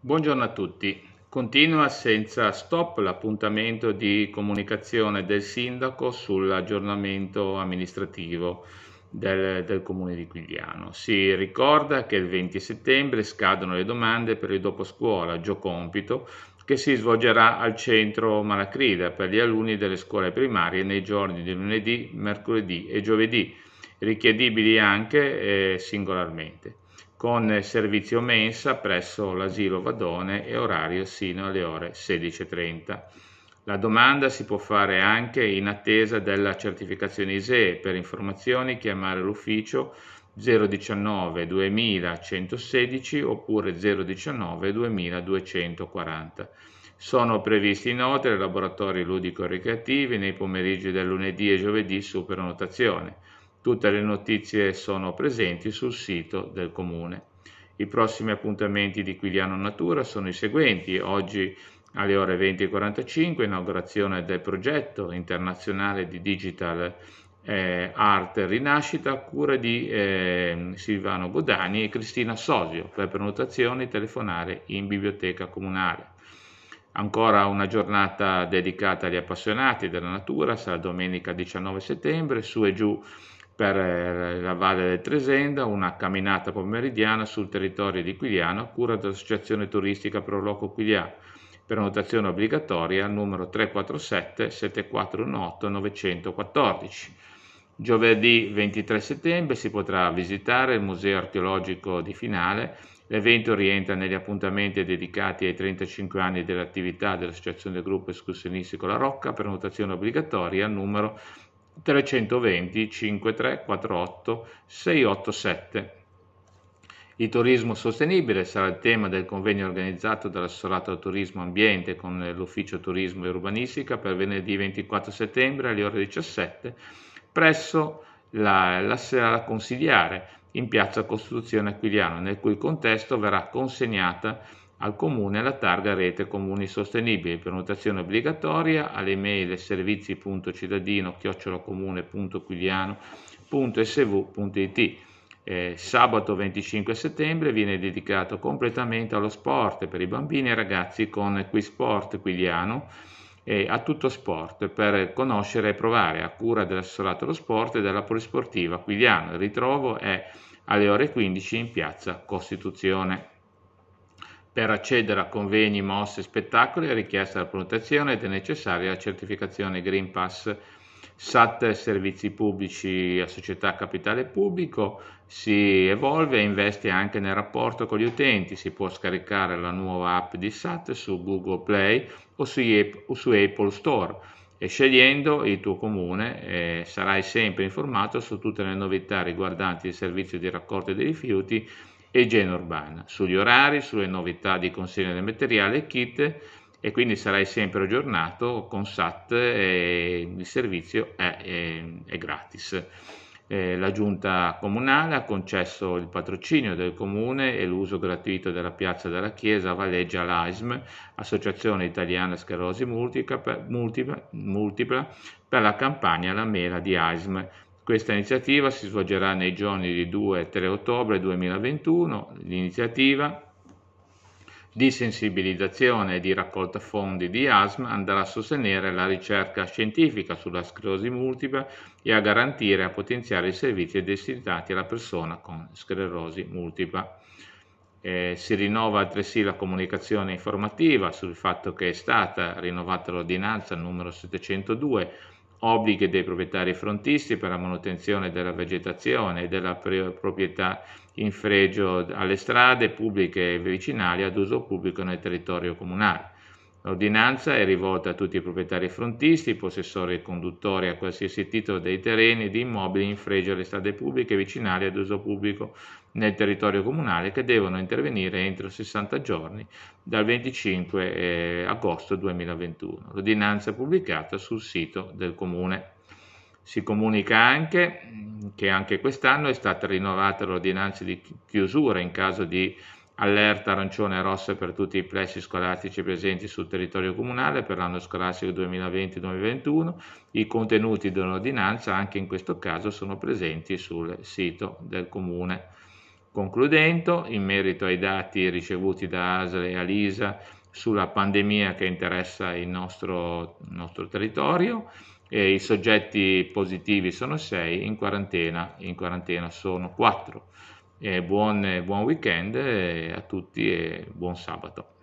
Buongiorno a tutti. Continua senza stop l'appuntamento di comunicazione del sindaco sull'aggiornamento amministrativo del, del, comune di Quigliano. Si ricorda che il 20 settembre scadono le domande per il doposcuola Gio Compito che si svolgerà al centro Malacrida per gli alunni delle scuole primarie nei giorni di lunedì, mercoledì e giovedì, richiedibili anche eh, singolarmente con servizio mensa presso l'asilo Vadone e orario sino alle ore 16.30. La domanda si può fare anche in attesa della certificazione ISEE. Per informazioni chiamare l'ufficio 019 2116 oppure 019 2240. Sono previsti inoltre laboratori ludico-ricreativi nei pomeriggi del lunedì e giovedì su prenotazione. Tutte le notizie sono presenti sul sito del comune. I prossimi appuntamenti di Quiliano Natura sono i seguenti. Oggi alle ore 20.45 inaugurazione del progetto internazionale di Digital eh, Art Rinascita a cura di eh, Silvano Godani e Cristina Sosio. Per prenotazioni telefonare in biblioteca comunale. Ancora una giornata dedicata agli appassionati della natura, sarà domenica 19 settembre, su e giù per eh, la Valle del Tresenda, una camminata pomeridiana sul territorio di Quiliano a cura dell'Associazione Turistica Proloco Quiliano. prenotazione obbligatoria al numero 347 7418 914. Giovedì 23 settembre si potrà visitare il Museo archeologico di Finale. L'evento rientra negli appuntamenti dedicati ai 35 anni dell'attività dell'Associazione del Gruppo Escursionistico La Rocca, prenotazione obbligatoria al numero 320 5348 687. Il turismo sostenibile sarà il tema del convegno organizzato dall'Assessorato al Turismo Ambiente con l'Ufficio Turismo e Urbanistica per venerdì 24 settembre alle ore 17 presso la, la sala consigliare in piazza Costituzione Aquiliano, nel cui contesto verrà consegnata al comune la targa Rete Comuni Sostenibili, prenotazione obbligatoria alle mail servizi.cittadino-comune.quiliano.sv.it. Eh, sabato 25 settembre viene dedicato completamente allo sport per i bambini e ragazzi con Qui Sport Quiliano e a tutto sport per conoscere e provare a cura dell'assessorato allo sport e della polisportiva Quiliano. Il ritrovo è alle ore 15 in piazza Costituzione. Per accedere a convegni, mosse e spettacoli è richiesta la prenotazione ed è necessaria la certificazione Green Pass. SAT Servizi Pubblici a società capitale pubblico si evolve e investe anche nel rapporto con gli utenti. Si può scaricare la nuova app di SAT su Google Play o su, Apple Store e scegliendo il tuo comune eh, sarai sempre informato su tutte le novità riguardanti il servizio di raccolta dei rifiuti e igiene urbana, sugli orari, sulle novità di consegna del materiale e kit e quindi sarai sempre aggiornato con SAT e il servizio è, è, è gratis. Eh, la giunta comunale ha concesso il patrocinio del comune e l'uso gratuito della piazza della chiesa Valleggia l'ASM, Associazione Italiana Sclerosi Multipla, per la campagna La Mela di AISM questa iniziativa si svolgerà nei giorni di 2 e 3 ottobre 2021. L'iniziativa di sensibilizzazione e di raccolta fondi di ASM andrà a sostenere la ricerca scientifica sulla sclerosi multipla e a garantire e a potenziare i servizi destinati alla persona con sclerosi multipla. Eh, si rinnova altresì la comunicazione informativa sul fatto che è stata rinnovata l'ordinanza numero 702 obblighi dei proprietari frontisti per la manutenzione della vegetazione e della proprietà in fregio alle strade pubbliche e vicinali ad uso pubblico nel territorio comunale. L'ordinanza è rivolta a tutti i proprietari frontisti, possessori e conduttori a qualsiasi titolo dei terreni e di immobili in fregio alle strade pubbliche vicinali ad uso pubblico nel territorio comunale che devono intervenire entro 60 giorni dal 25 eh, agosto 2021. L'ordinanza è pubblicata sul sito del comune. Si comunica anche che anche quest'anno è stata rinnovata l'ordinanza di chiusura in caso di allerta arancione e rossa per tutti i plessi scolastici presenti sul territorio comunale per l'anno scolastico 2020-2021. I contenuti dell'ordinanza anche in questo caso sono presenti sul sito del comune. Concludendo, in merito ai dati ricevuti da ASL e Alisa sulla pandemia che interessa il nostro, nostro territorio, eh, i soggetti positivi sono 6, in quarantena, in quarantena sono 4 buon, buon weekend eh, a tutti e buon sabato.